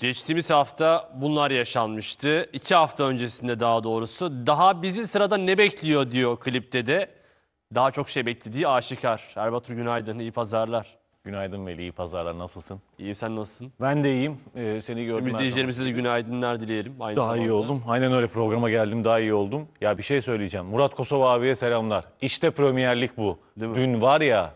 Geçtiğimiz hafta bunlar yaşanmıştı. İki hafta öncesinde daha doğrusu. Daha bizi sırada ne bekliyor diyor klipte de. Daha çok şey beklediği aşikar. Erbatur günaydın, iyi pazarlar. Günaydın Veli, iyi pazarlar. Nasılsın? İyiyim, sen nasılsın? Ben de iyiyim. Ee, seni gördüm. Biz izleyicilerimize de günaydınlar dileyelim. Aynı daha zamanda. iyi oldum. Aynen öyle programa geldim, daha iyi oldum. Ya bir şey söyleyeceğim. Murat Kosova abiye selamlar. İşte premierlik bu. Değil mi? Dün var ya,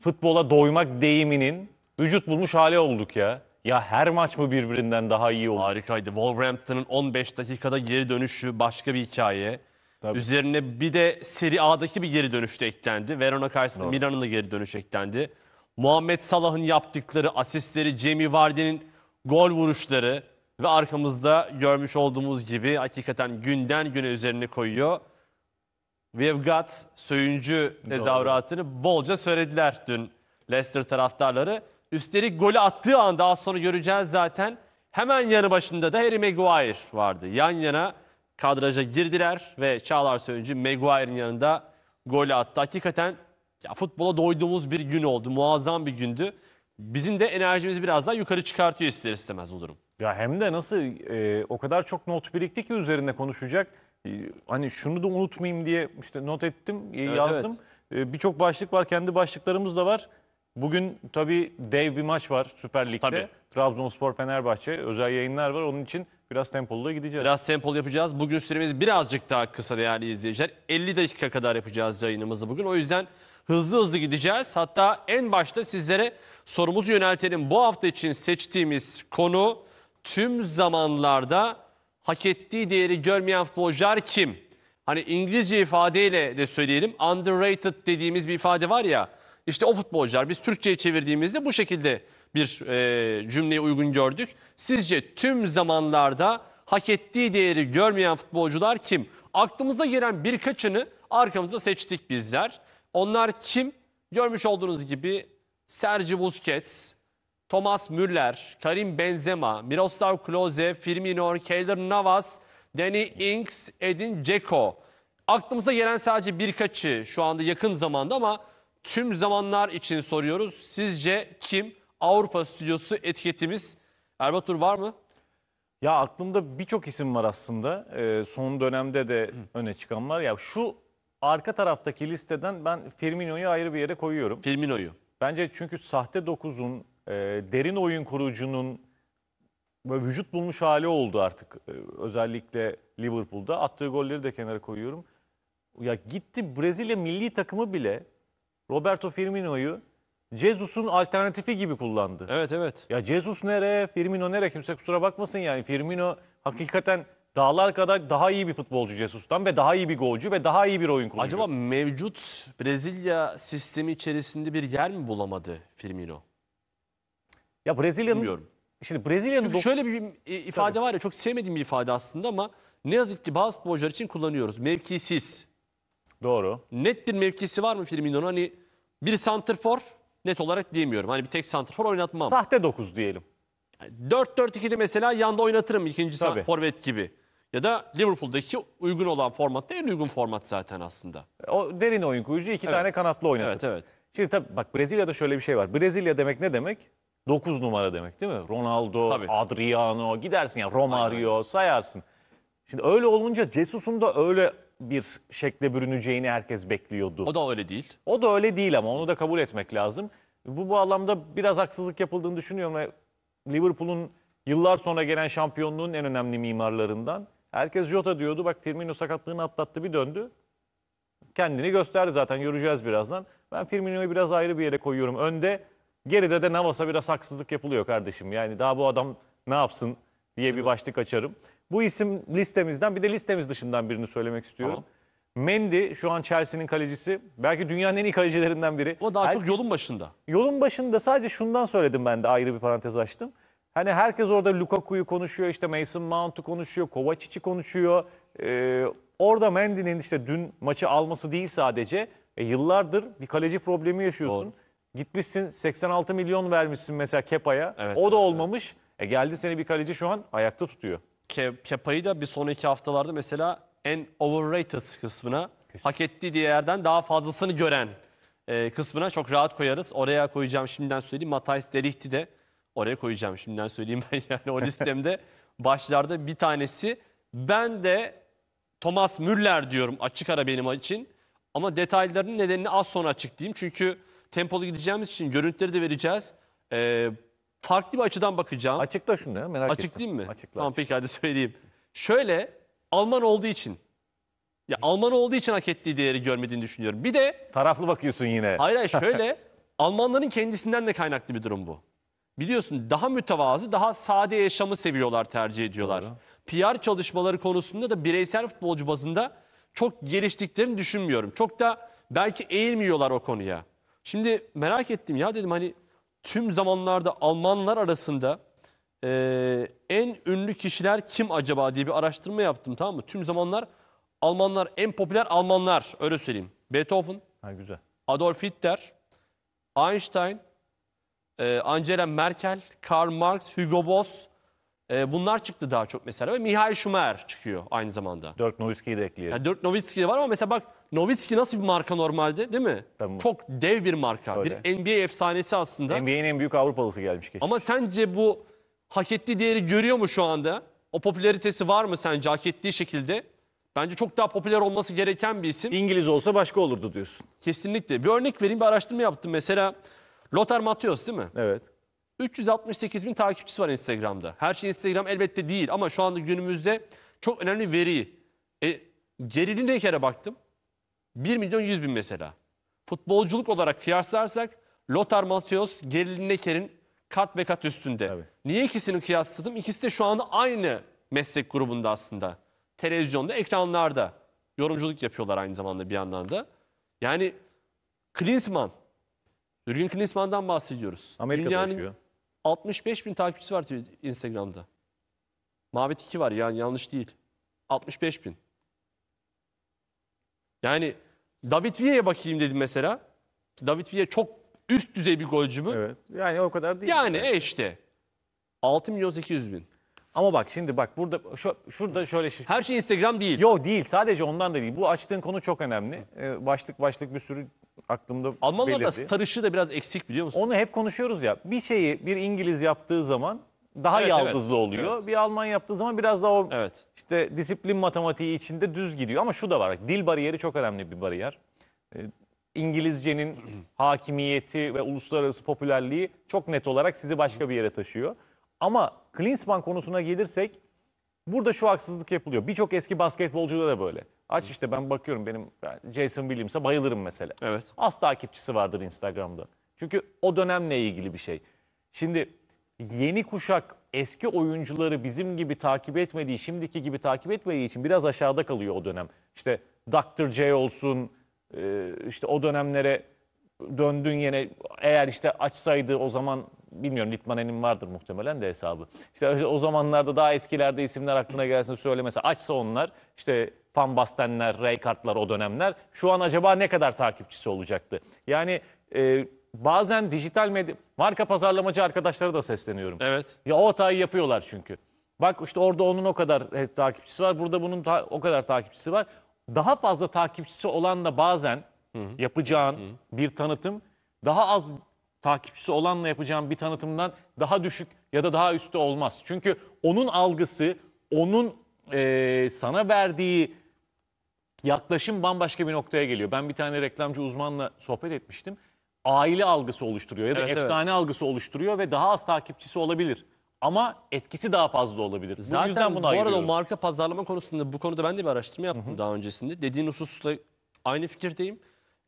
futbola doymak deyiminin vücut bulmuş hali olduk ya. Ya her maç mı birbirinden daha iyi olur? Harikaydı. Wolverhampton'ın 15 dakikada geri dönüşü başka bir hikaye. Tabii. Üzerine bir de Serie A'daki bir geri dönüş de eklendi. Verona karşısında Milan'ın da geri dönüş eklendi. Muhammed Salah'ın yaptıkları asistleri, Jamie Vardy'nin gol vuruşları ve arkamızda görmüş olduğumuz gibi hakikaten günden güne üzerine koyuyor. We've got söyüncü tezahüratını bolca söylediler dün Leicester taraftarları. Üstelik golü attığı anda az sonra göreceğiz zaten. Hemen yanı başında da Harry Maguire vardı. Yan yana kadraja girdiler ve Çağlar Söyüncü Maguire'ın yanında golü attı. Hakikaten ya futbola doyduğumuz bir gün oldu. Muazzam bir gündü. Bizim de enerjimizi biraz daha yukarı çıkartıyor ister istemez bu durum. Ya hem de nasıl e, o kadar çok not birikti ki üzerinde konuşacak. E, hani şunu da unutmayayım diye işte not ettim, e, evet, yazdım. Evet. E, Birçok başlık var, kendi başlıklarımız da var. Bugün tabii dev bir maç var Süper Lig'de. Tabii. Trabzonspor Fenerbahçe özel yayınlar var. Onun için biraz tempolu da gideceğiz. Biraz tempolu yapacağız. Bugün süremiz birazcık daha kısa değerli izleyiciler. 50 dakika kadar yapacağız yayınımızı bugün. O yüzden hızlı hızlı gideceğiz. Hatta en başta sizlere sorumuzu yöneltelim. Bu hafta için seçtiğimiz konu tüm zamanlarda hak ettiği değeri görmeyen futbolcular kim? Hani İngilizce ifadeyle de söyleyelim. Underrated dediğimiz bir ifade var ya işte o futbolcular biz Türkçe'ye çevirdiğimizde bu şekilde bir e, cümleye uygun gördük. Sizce tüm zamanlarda hak ettiği değeri görmeyen futbolcular kim? Aklımıza gelen birkaçını arkamıza seçtik bizler. Onlar kim? Görmüş olduğunuz gibi Sergi Busquets, Thomas Müller, Karim Benzema, Miroslav Klose, Firmino, Keylor Navas, Danny Ings, Edin Dzeko. Aklımıza gelen sadece birkaçı şu anda yakın zamanda ama tüm zamanlar için soruyoruz. Sizce kim Avrupa stüdyosu etiketimiz? Erbatur var mı? Ya aklımda birçok isim var aslında. Ee, son dönemde de Hı. öne çıkanlar. Ya şu arka taraftaki listeden ben Firmino'yu ayrı bir yere koyuyorum. Firmino'yu. Bence çünkü sahte dokuzun, e, derin oyun kurucunun böyle vücut bulmuş hali oldu artık. E, özellikle Liverpool'da. Attığı golleri de kenara koyuyorum. Ya gitti Brezilya milli takımı bile Roberto Firmino'yu Cezus'un alternatifi gibi kullandı. Evet evet. Ya Cezus nereye, Firmino nereye kimse kusura bakmasın yani. Firmino hakikaten dağlar kadar daha iyi bir futbolcu Cezus'tan ve daha iyi bir golcü ve daha iyi bir oyun kurucu. Acaba mevcut Brezilya sistemi içerisinde bir yer mi bulamadı Firmino? Ya Brezilya'nın... Bilmiyorum. Şimdi Brezilya'nın... Çünkü şöyle bir ifade Tabii. var ya çok sevmediğim bir ifade aslında ama ne yazık ki bazı futbolcular için kullanıyoruz. Mevkisiz. Doğru. Net bir mevkisi var mı Firmino'nun? Hani bir santrfor net olarak diyemiyorum. Hani bir tek santrfor oynatmam. Sahte 9 diyelim. Yani 4-4-2'de mesela yanda oynatırım ikinci Tabii. forvet gibi. Ya da Liverpool'daki uygun olan formatta en uygun format zaten aslında. E, o derin oyun kuyucu iki evet. tane kanatlı oynatır. Evet, evet. Şimdi tabii bak Brezilya'da şöyle bir şey var. Brezilya demek ne demek? 9 numara demek değil mi? Ronaldo, tabii. Adriano gidersin ya yani Romario aynen. sayarsın. Şimdi öyle olunca Jesus'un da öyle bir şekle bürüneceğini herkes bekliyordu. O da öyle değil. O da öyle değil ama onu da kabul etmek lazım. Bu bağlamda biraz haksızlık yapıldığını düşünüyorum ve Liverpool'un yıllar sonra gelen şampiyonluğun en önemli mimarlarından. Herkes Jota diyordu. Bak Firmino sakatlığını atlattı bir döndü. Kendini gösterdi zaten göreceğiz birazdan. Ben Firmino'yu biraz ayrı bir yere koyuyorum. Önde geride de Navas'a biraz haksızlık yapılıyor kardeşim. Yani daha bu adam ne yapsın diye bir başlık açarım. Bu isim listemizden bir de listemiz dışından birini söylemek istiyorum. Tamam. Mendy şu an Chelsea'nin kalecisi. Belki dünyanın en iyi kalecilerinden biri. O daha herkes, çok yolun başında. Yolun başında sadece şundan söyledim ben de ayrı bir parantez açtım. Hani herkes orada Lukaku'yu konuşuyor, işte Mason Mount'u konuşuyor, Kovacic'i konuşuyor. Ee, orada Mendy'nin işte dün maçı alması değil sadece. E, yıllardır bir kaleci problemi yaşıyorsun. Doğru. Gitmişsin 86 milyon vermişsin mesela Kepa'ya. Evet, o da olmamış. Evet. E geldi seni bir kaleci şu an ayakta tutuyor. Kepa'yı da bir sonraki haftalarda mesela en overrated kısmına Kesin. hak ettiği değerden daha fazlasını gören e, kısmına çok rahat koyarız. Oraya koyacağım şimdiden söyleyeyim. Matthijs Delichti de oraya koyacağım şimdiden söyleyeyim ben yani o listemde başlarda bir tanesi. Ben de Thomas Müller diyorum açık ara benim için. Ama detaylarının nedenini az sonra açıklayayım. Çünkü tempolu gideceğimiz için görüntüleri de vereceğiz. Ee, farklı bir açıdan bakacağım. Açıkla şunu ya merak ettim. Açıklayayım mı? Açıkla. Tamam açıkla. peki hadi söyleyeyim. Şöyle Alman olduğu için ya Alman olduğu için hak ettiği değeri görmediğini düşünüyorum. Bir de Taraflı bakıyorsun yine. hayır hayır şöyle Almanların kendisinden de kaynaklı bir durum bu. Biliyorsun daha mütevazı, daha sade yaşamı seviyorlar, tercih ediyorlar. PR çalışmaları konusunda da bireysel futbolcu bazında çok geliştiklerini düşünmüyorum. Çok da belki eğilmiyorlar o konuya. Şimdi merak ettim ya dedim hani tüm zamanlarda Almanlar arasında e, en ünlü kişiler kim acaba diye bir araştırma yaptım tamam mı? Tüm zamanlar Almanlar en popüler Almanlar öyle söyleyeyim. Beethoven, Ha güzel. Adolf Hitler, Einstein, e, Angela Merkel, Karl Marx, Hugo Boss e, bunlar çıktı daha çok mesela. Ve Mihail Schumacher çıkıyor aynı zamanda. Dirk Nowitzki'yi de ekleyelim. Yani Dirk Nowitzki de var ama mesela bak Nowitzki nasıl bir marka normalde değil mi? Tabii. Çok dev bir marka. Öyle. Bir NBA efsanesi aslında. NBA'nin en büyük Avrupalısı gelmiş geçti. Ama sence bu hak ettiği değeri görüyor mu şu anda? O popülaritesi var mı sence hak ettiği şekilde? Bence çok daha popüler olması gereken bir isim. İngiliz olsa başka olurdu diyorsun. Kesinlikle. Bir örnek vereyim bir araştırma yaptım. Mesela Lothar Matthäus değil mi? Evet. 368 bin takipçisi var Instagram'da. Her şey Instagram elbette değil ama şu anda günümüzde çok önemli veri. E, gerilindeki yere baktım. 1 milyon 100 bin mesela. Futbolculuk olarak kıyaslarsak Lothar Matthäus Geril Necker'in kat ve kat üstünde. Tabii. Niye ikisini kıyasladım? İkisi de şu anda aynı meslek grubunda aslında. Televizyonda, ekranlarda yorumculuk yapıyorlar aynı zamanda bir yandan da. Yani Klinsmann, Jürgen Klinsmann'dan bahsediyoruz. Amerika'da Dünyanın yaşıyor. 65 bin takipçisi var Instagram'da. Mavi tiki var yani yanlış değil. 65 bin. Yani David Villa'ya bakayım dedim mesela. David Villa çok üst düzey bir golcü mü? Evet. Yani o kadar değil. Yani e işte 6 milyon 800 bin. Ama bak şimdi bak burada şu, şurada şöyle şey- Her şey Instagram değil. Yok değil. Sadece ondan da değil. Bu açtığın konu çok önemli. Ee, başlık başlık bir sürü aklımda Almanlarda belirdi. star ışığı da biraz eksik biliyor musun? Onu hep konuşuyoruz ya. Bir şeyi bir İngiliz yaptığı zaman daha Evet, yaldızlı evet. oluyor. Bir Alman yaptığı zaman biraz daha o Evet. işte disiplin matematiği içinde düz gidiyor. Ama şu da var. Dil bariyeri çok önemli bir bariyer. Ee, İngilizcenin hakimiyeti ve uluslararası popülerliği çok net olarak sizi başka bir yere taşıyor. Ama Klinsmann konusuna gelirsek burada şu haksızlık yapılıyor. Birçok eski basketbolcuda da böyle. Aç işte ben bakıyorum benim Jason Williams'a bayılırım mesela. Evet. Az takipçisi vardır Instagram'da. Çünkü o dönemle ilgili bir şey. Şimdi yeni kuşak eski oyuncuları bizim gibi takip etmediği, şimdiki gibi takip etmediği için biraz aşağıda kalıyor o dönem. İşte Dr. J olsun, e, işte o dönemlere döndün yine eğer işte açsaydı o zaman bilmiyorum Litmanen'in vardır muhtemelen de hesabı. İşte o zamanlarda daha eskilerde isimler aklına gelsin söylemese açsa onlar işte Van Bastenler, Ray Kartlar o dönemler şu an acaba ne kadar takipçisi olacaktı? Yani e, bazen dijital medya marka pazarlamacı arkadaşlara da sesleniyorum. Evet. Ya o hatayı yapıyorlar çünkü. Bak işte orada onun o kadar e, takipçisi var, burada bunun ta- o kadar takipçisi var. Daha fazla takipçisi olanla bazen yapacağın bir tanıtım daha az takipçisi olanla yapacağın bir tanıtımdan daha düşük ya da daha üstte olmaz. Çünkü onun algısı, onun e, sana verdiği yaklaşım bambaşka bir noktaya geliyor. Ben bir tane reklamcı uzmanla sohbet etmiştim aile algısı oluşturuyor ya da Evet, evet. efsane algısı oluşturuyor ve daha az takipçisi olabilir. Ama etkisi daha fazla olabilir. Zaten bu yüzden bunu bu arada o marka pazarlama konusunda bu konuda ben de bir araştırma yaptım daha öncesinde. Dediğin hususta aynı fikirdeyim.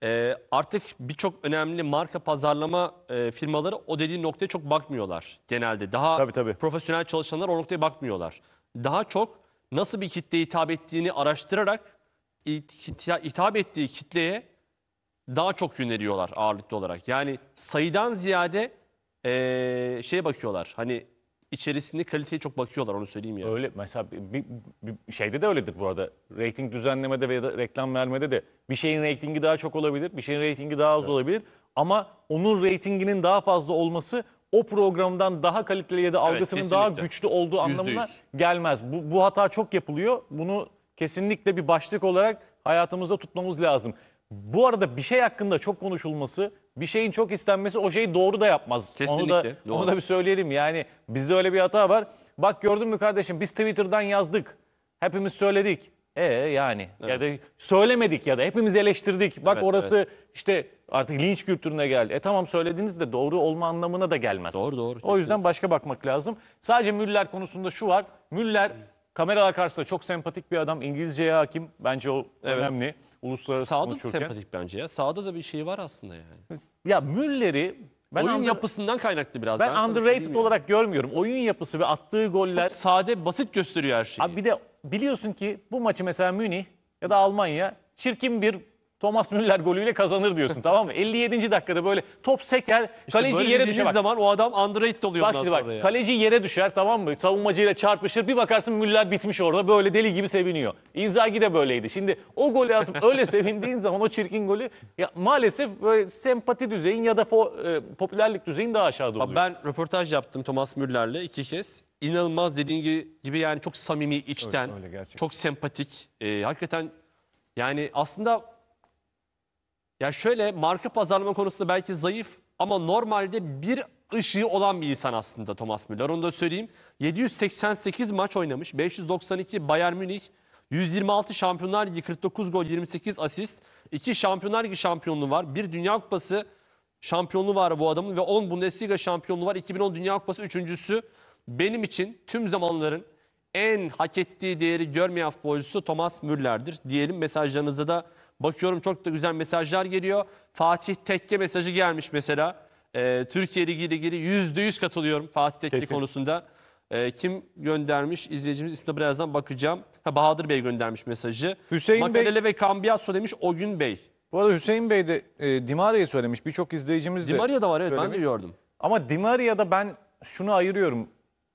Ee, artık birçok önemli marka pazarlama e, firmaları o dediğin noktaya çok bakmıyorlar genelde. Daha Tabii, tabii. profesyonel çalışanlar o noktaya bakmıyorlar. Daha çok nasıl bir kitleye hitap ettiğini araştırarak hita- hitap ettiği kitleye daha çok yöneliyorlar ağırlıklı olarak. Yani sayıdan ziyade ee, şeye bakıyorlar. Hani içerisinde kaliteye çok bakıyorlar onu söyleyeyim ya. Yani. Öyle mesela bir, bir, bir şeyde de öyledir bu arada. Rating düzenlemede veya da reklam vermede de bir şeyin reytingi daha çok olabilir, bir şeyin reytingi daha az evet. olabilir ama onun reytinginin daha fazla olması o programdan daha kaliteli ya da algısının kesinlikle. daha güçlü olduğu %100. anlamına gelmez. Bu, bu hata çok yapılıyor. Bunu kesinlikle bir başlık olarak hayatımızda tutmamız lazım bu arada bir şey hakkında çok konuşulması, bir şeyin çok istenmesi o şeyi doğru da yapmaz. Kesinlikle. Onu da, Onu da bir söyleyelim. Yani bizde öyle bir hata var. Bak gördün mü kardeşim biz Twitter'dan yazdık. Hepimiz söyledik. E yani evet. ya da söylemedik ya da hepimiz eleştirdik. Bak evet, orası evet. işte artık linç kültürüne geldi. E tamam söylediniz de doğru olma anlamına da gelmez. Doğru doğru. O kesinlikle. yüzden başka bakmak lazım. Sadece Müller konusunda şu var. Müller kameralar karşısında çok sempatik bir adam. İngilizceye hakim. Bence o evet. önemli uluslararası Sağda da sempatik bence ya. Sağda da bir şey var aslında yani. Ya Müller'i ben Oyun under- yapısından kaynaklı biraz. ben sana underrated olarak görmüyorum. Oyun yapısı ve attığı goller. Çok sade, basit gösteriyor her şeyi. Abi bir de biliyorsun ki bu maçı mesela Münih ya da Almanya çirkin bir Thomas Müller golüyle kazanır diyorsun tamam mı? 57. dakikada böyle top seker, kaleci yere düşer. Bak. zaman o adam Android oluyor bak şimdi bak, ya. Kaleci yere düşer tamam mı? Savunmacıyla çarpışır. Bir bakarsın Müller bitmiş orada böyle deli gibi seviniyor. Inzaghi de böyleydi. Şimdi o golü atıp öyle sevindiğin zaman o çirkin golü ya maalesef böyle sempati düzeyin ya da po, e, popülerlik düzeyin daha aşağıda oluyor. ben röportaj yaptım Thomas Müller'le iki kez. İnanılmaz dediğin gibi yani çok samimi içten, evet, çok sempatik. E, hakikaten yani aslında ya şöyle marka pazarlama konusunda belki zayıf ama normalde bir ışığı olan bir insan aslında Thomas Müller. Onu da söyleyeyim. 788 maç oynamış. 592 Bayern Münih. 126 Şampiyonlar Ligi 49 gol 28 asist. 2 Şampiyonlar Ligi şampiyonluğu var. 1 Dünya Kupası şampiyonluğu var bu adamın ve 10 Bundesliga şampiyonluğu var. 2010 Dünya Kupası üçüncüsü. Benim için tüm zamanların en hak ettiği değeri görmeyen futbolcusu Thomas Müller'dir. Diyelim mesajlarınızı da Bakıyorum çok da güzel mesajlar geliyor. Fatih Tekke mesajı gelmiş mesela. E, Türkiye Ligi ile ilgili %100 katılıyorum Fatih Tekke Kesin. konusunda. E, kim göndermiş? İzleyicimiz ismine birazdan bakacağım. Ha, Bahadır Bey göndermiş mesajı. Hüseyin Makalele Bey... ve Cambiasso demiş Ogün Bey. Bu arada Hüseyin Bey de e, Dimaria'yı söylemiş. Birçok izleyicimiz de Dimaria da var evet söylemiş. ben de gördüm. Ama Dimaria'da ben şunu ayırıyorum.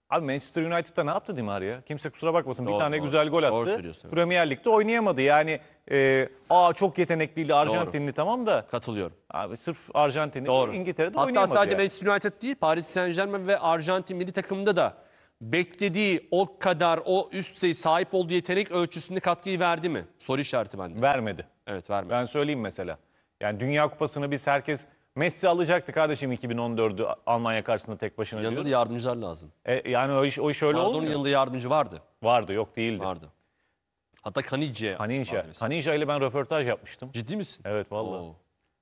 Abi Manchester United'da ne yaptı Di Maria? Kimse kusura bakmasın bir tane doğru. güzel gol attı. söylüyorsun. Premier Lig'de oynayamadı. Yani e, aa çok yetenekliydi Arjantinli tamam da Katılıyorum. abi sırf Arjantinli Doğru. İngiltere'de Hatta oynayamadı. sadece yani. Manchester United değil Paris Saint Germain ve Arjantin milli takımında da beklediği o kadar o üst sayı sahip olduğu yetenek ölçüsünde katkıyı verdi mi? Soru işareti bende. Vermedi. Evet vermedi. Ben söyleyeyim mesela. Yani Dünya Kupası'nı biz herkes Messi alacaktı kardeşim 2014'ü Almanya karşısında tek başına Yanında da diyor. yardımcılar lazım. E, yani o iş, o iş öyle Maradona'nın olmuyor. yanında yardımcı vardı. Vardı yok değildi. Vardı. Hatta Kanice. Haninja. Haninja ile ben röportaj yapmıştım. Ciddi misin? Evet vallahi.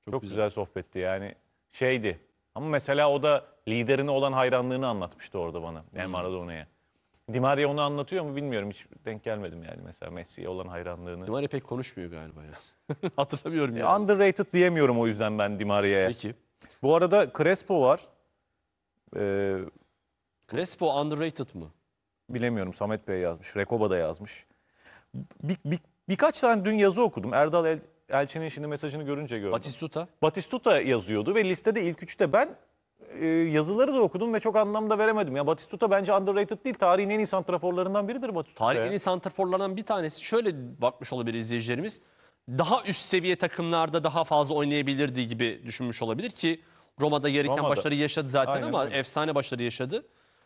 çok, Çok güzel. güzel. sohbetti yani şeydi. Ama mesela o da liderine olan hayranlığını anlatmıştı orada bana. Yani hmm. Maradona'ya. Di Maria onu anlatıyor mu bilmiyorum. Hiç denk gelmedim yani mesela Messi'ye olan hayranlığını. Di Maria pek konuşmuyor galiba ya. Hatırlamıyorum e, yani. Underrated diyemiyorum o yüzden ben Dimaria'ya. Peki. Bu arada Crespo var. Ee, Crespo underrated mı? bilemiyorum Samet Bey yazmış. Rekoba da yazmış. Bir, bir, birkaç tane dün yazı okudum. Erdal El, Elçin'in şimdi mesajını görünce gördüm. Batistuta. Batistuta yazıyordu ve listede ilk üçte ben e, yazıları da okudum ve çok anlamda veremedim. Ya Batistuta bence underrated değil. Tarihin en iyi santraforlarından biridir Batistuta. Tarihin en iyi santraforlarından bir tanesi. Şöyle bakmış olabilir izleyicilerimiz daha üst seviye takımlarda daha fazla oynayabilirdi gibi düşünmüş olabilir ki Roma'da gereken Roma'da. başarı yaşadı zaten Aynen ama öyle. efsane başarı yaşadı.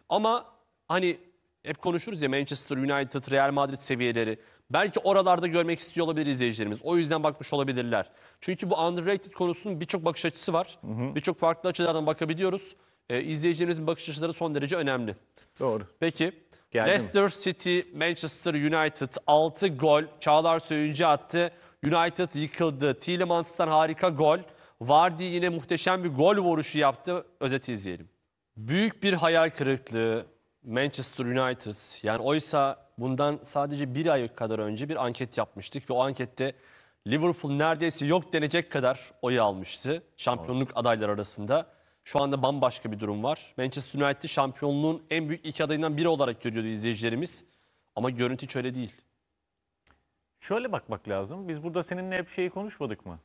Ama hani hep konuşuruz ya Manchester United, Real Madrid seviyeleri. Belki oralarda görmek istiyor olabilir izleyicilerimiz. O yüzden bakmış olabilirler. Çünkü bu underrated konusunun birçok bakış açısı var. Birçok farklı açılardan bakabiliyoruz. Ee, izleyicilerimizin bakış açıları son derece önemli. Doğru. Peki Geldi mi? Leicester City, Manchester United 6 gol Çağlar Söyüncü attı. United yıkıldı. Tielemans'tan harika gol. Vardy yine muhteşem bir gol vuruşu yaptı. Özeti izleyelim. Büyük bir hayal kırıklığı Manchester United. Yani oysa bundan sadece bir ay kadar önce bir anket yapmıştık ve o ankette Liverpool neredeyse yok denecek kadar oy almıştı şampiyonluk adayları arasında. Şu anda bambaşka bir durum var. Manchester United şampiyonluğun en büyük iki adayından biri olarak görüyordu izleyicilerimiz. Ama görüntü hiç öyle değil şöyle bakmak lazım. Biz burada seninle hep şeyi konuşmadık mı?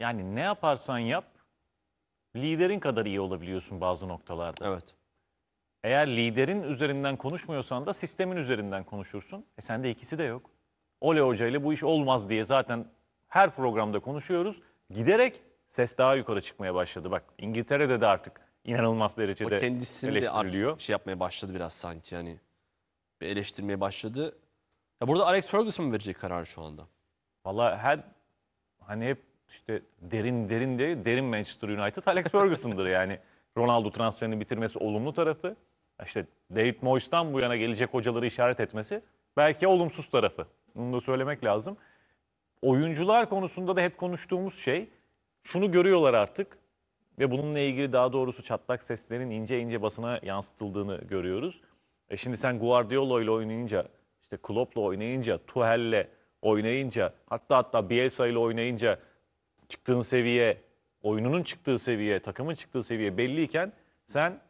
Yani ne yaparsan yap liderin kadar iyi olabiliyorsun bazı noktalarda. Evet. Eğer liderin üzerinden konuşmuyorsan da sistemin üzerinden konuşursun. E sende ikisi de yok. Ole Hoca ile bu iş olmaz diye zaten her programda konuşuyoruz. Giderek ses daha yukarı çıkmaya başladı. Bak İngiltere'de de artık inanılmaz derecede o kendisini de eleştiriliyor. artık şey yapmaya başladı biraz sanki yani bir eleştirmeye başladı. Ya burada Alex Ferguson mı verecek karar şu anda? Valla her hani hep işte derin derin diye derin Manchester United Alex Ferguson'dır yani. Ronaldo transferini bitirmesi olumlu tarafı. İşte David Moyes'tan bu yana gelecek hocaları işaret etmesi belki olumsuz tarafı. Bunu da söylemek lazım. Oyuncular konusunda da hep konuştuğumuz şey şunu görüyorlar artık ve bununla ilgili daha doğrusu çatlak seslerin ince ince basına yansıtıldığını görüyoruz. E şimdi sen Guardiola ile oynayınca işte Klopp'la oynayınca, Tuhel'le oynayınca, hatta hatta Bielsa ile oynayınca çıktığın seviye, oyununun çıktığı seviye, takımın çıktığı seviye belliyken sen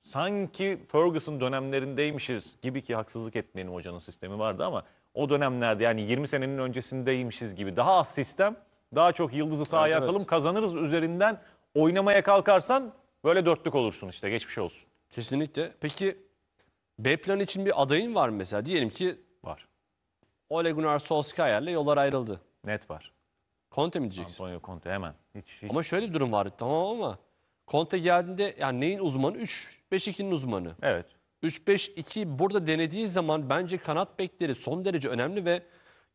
sanki Ferguson dönemlerindeymişiz gibi ki haksızlık etmeyelim hocanın sistemi vardı ama o dönemlerde yani 20 senenin öncesindeymişiz gibi daha az sistem, daha çok yıldızı sahaya evet, atalım evet. kazanırız üzerinden oynamaya kalkarsan böyle dörtlük olursun işte geçmiş olsun. Kesinlikle. Peki B plan için bir adayın var mı mesela? Diyelim ki Var. Ole Gunnar Solskjaer'le yollar ayrıldı. Net var. Conte mi diyeceksin? Antonio Conte hemen. Hiç, hiç. Ama şöyle bir durum var tamam ama Conte geldiğinde yani neyin uzmanı? 3-5-2'nin uzmanı. Evet. 3-5-2 burada denediği zaman bence kanat bekleri son derece önemli ve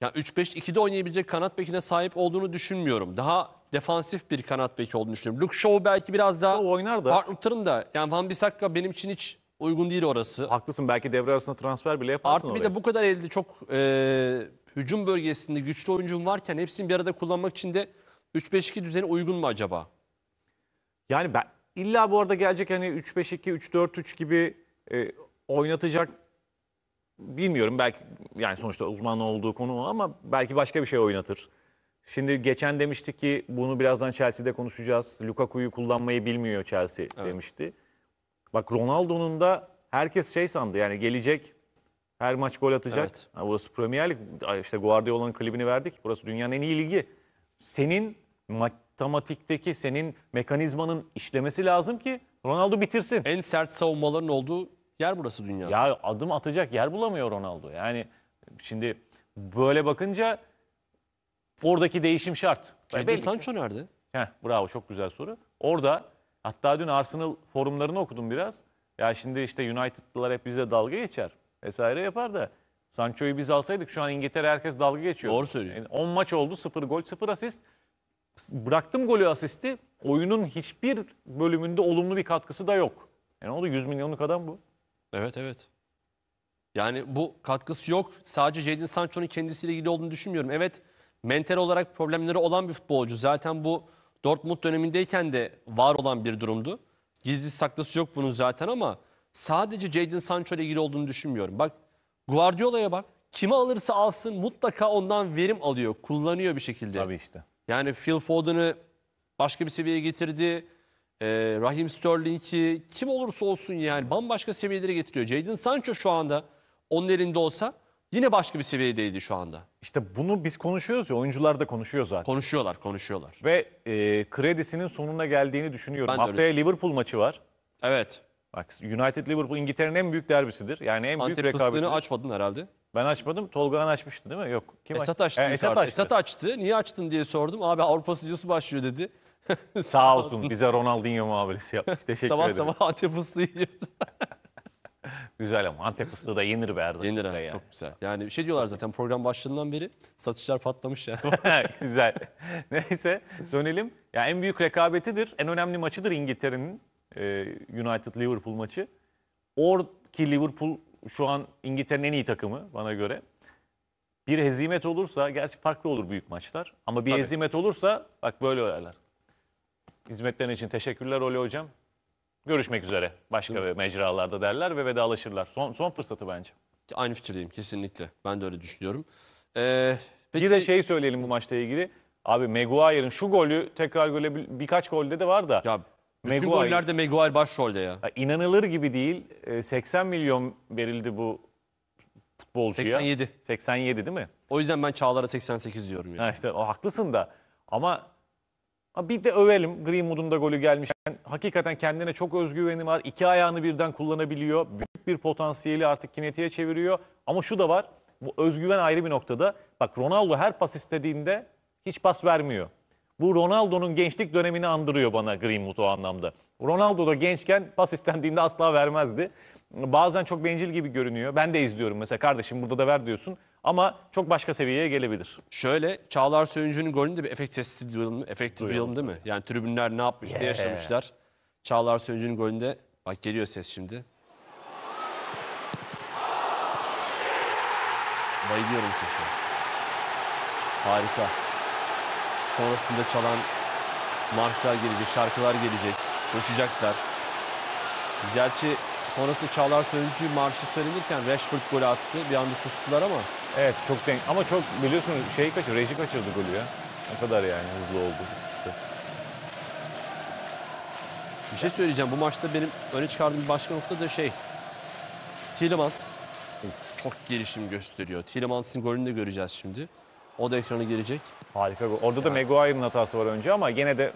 yani 3-5-2'de oynayabilecek kanat bekine sahip olduğunu düşünmüyorum. Daha defansif bir kanat beki olduğunu düşünüyorum. Luke Shaw belki biraz daha O oynar da. farklılıkların da yani Van Bissaka benim için hiç uygun değil orası. Haklısın belki devre arasında transfer bile yaparsın Artı bir de bu kadar elde çok e, hücum bölgesinde güçlü oyuncum varken hepsini bir arada kullanmak için de 3-5-2 düzeni uygun mu acaba? Yani ben illa bu arada gelecek hani 3-5-2, 3-4-3 gibi e, oynatacak bilmiyorum belki yani sonuçta uzman olduğu konu ama belki başka bir şey oynatır. Şimdi geçen demiştik ki bunu birazdan Chelsea'de konuşacağız. Lukaku'yu kullanmayı bilmiyor Chelsea demişti. Bak Ronaldo'nun da herkes şey sandı yani gelecek her maç gol atacak. Evet. burası Premier Lig. İşte Guardiola'nın klibini verdik. Burası dünyanın en iyi ligi. Senin matematikteki senin mekanizmanın işlemesi lazım ki Ronaldo bitirsin. En sert savunmaların olduğu yer burası dünya. Ya adım atacak yer bulamıyor Ronaldo. Yani şimdi böyle bakınca oradaki değişim şart. Jadon Sancho nerede? Heh, bravo çok güzel soru. Orada Hatta dün Arsenal forumlarını okudum biraz. Ya şimdi işte United'lılar hep bize dalga geçer vesaire yapar da Sancho'yu biz alsaydık şu an İngiltere herkes dalga geçiyor. Doğru söylüyor. Yani 10 maç oldu 0 gol 0 asist. Bıraktım golü asisti oyunun hiçbir bölümünde olumlu bir katkısı da yok. Yani o da 100 milyonluk adam bu. Evet evet. Yani bu katkısı yok. Sadece Jadon Sancho'nun kendisiyle ilgili olduğunu düşünmüyorum. Evet mental olarak problemleri olan bir futbolcu. Zaten bu Dortmund dönemindeyken de var olan bir durumdu. Gizli saklısı yok bunun zaten ama sadece Jadon Sancho ile ilgili olduğunu düşünmüyorum. Bak Guardiola'ya bak. Kimi alırsa alsın mutlaka ondan verim alıyor, kullanıyor bir şekilde. Tabii işte. Yani Phil Foden'ı başka bir seviyeye getirdi. Ee, Rahim Sterling'i kim olursa olsun yani bambaşka seviyelere getiriyor. Jadon Sancho şu anda onun elinde olsa yine başka bir seviyedeydi şu anda. İşte bunu biz konuşuyoruz ya oyuncular da konuşuyor zaten. Konuşuyorlar, konuşuyorlar. Ve e, kredisinin sonuna geldiğini düşünüyorum. Ben Haftaya Liverpool maçı var. Evet. Bak United Liverpool İngiltere'nin en büyük derbisidir. Yani en Antep büyük fıstığını açmadın herhalde. Ben açmadım. Tolgahan açmıştı değil mi? Yok. Kim Esat açtı. E, Esat, açtı. Esat açtı. Niye açtın diye sordum. Abi Avrupa stüdyosu başlıyor dedi. Sağ olsun bize Ronaldinho muamelesi yaptı. Teşekkür sabah ederim. sabah Antep fıstığı yiyordu. Güzel ama Antep fıstığı da yenir be Erdoğan. Yenir ha, çok güzel. Yani şey diyorlar zaten program başladığından beri satışlar patlamış yani. güzel. Neyse dönelim. Ya en büyük rekabetidir, en önemli maçıdır İngiltere'nin e, United Liverpool maçı. Orki Liverpool şu an İngiltere'nin en iyi takımı bana göre. Bir hezimet olursa, gerçi farklı olur büyük maçlar. Ama bir Tabii. hezimet olursa bak böyle olaylar. Hizmetlerin için teşekkürler Oli Hocam. Görüşmek üzere. Başka mecralarda derler ve vedalaşırlar. Son son fırsatı bence. Aynı fikirdeyim kesinlikle. Ben de öyle düşünüyorum. Ee, peki... Bir de şey söyleyelim bu maçla ilgili. Abi Maguire'ın şu golü tekrar göle birkaç golde de var da. Ya bütün Maguire, gollerde Maguire başrolde ya. ya. İnanılır gibi değil. 80 ee, milyon verildi bu futbolcuya. 87. 87 değil mi? O yüzden ben Çağlar'a 88 diyorum yani. Ha işte o haklısın da ama bir de övelim Greenwood'un da golü gelmişken. Hakikaten kendine çok özgüveni var. İki ayağını birden kullanabiliyor. Büyük bir potansiyeli artık kinetiğe çeviriyor. Ama şu da var. Bu özgüven ayrı bir noktada. Bak Ronaldo her pas istediğinde hiç pas vermiyor. Bu Ronaldo'nun gençlik dönemini andırıyor bana Greenwood o anlamda. Ronaldo da gençken pas istendiğinde asla vermezdi. Bazen çok bencil gibi görünüyor. Ben de izliyorum mesela kardeşim burada da ver diyorsun. Ama çok başka seviyeye gelebilir. Şöyle Çağlar Söyüncü'nün golünü bir efekt sesi duyalım, efekt duyalım, duyalım değil mi? Yani tribünler ne yapmış, yeah. ne yaşamışlar. Çağlar Söyüncü'nün golünde bak geliyor ses şimdi. Bayılıyorum sesi. Harika. Sonrasında çalan marşlar gelecek, şarkılar gelecek. Koşacaklar. Gerçi sonrasında Çağlar Söyüncü marşı söylenirken Rashford golü attı. Bir anda sustular ama Evet çok denk ama çok biliyorsun şey kaçır, reji kaçırdı golü ya. Ne kadar yani hızlı oldu. İşte. Bir şey söyleyeceğim. Bu maçta benim öne çıkardığım başka nokta da şey. Tielemans çok gelişim gösteriyor. Tielemans'ın golünü de göreceğiz şimdi. O da ekrana gelecek. Harika gol. Orada da yani. Maguire'ın hatası var önce ama gene de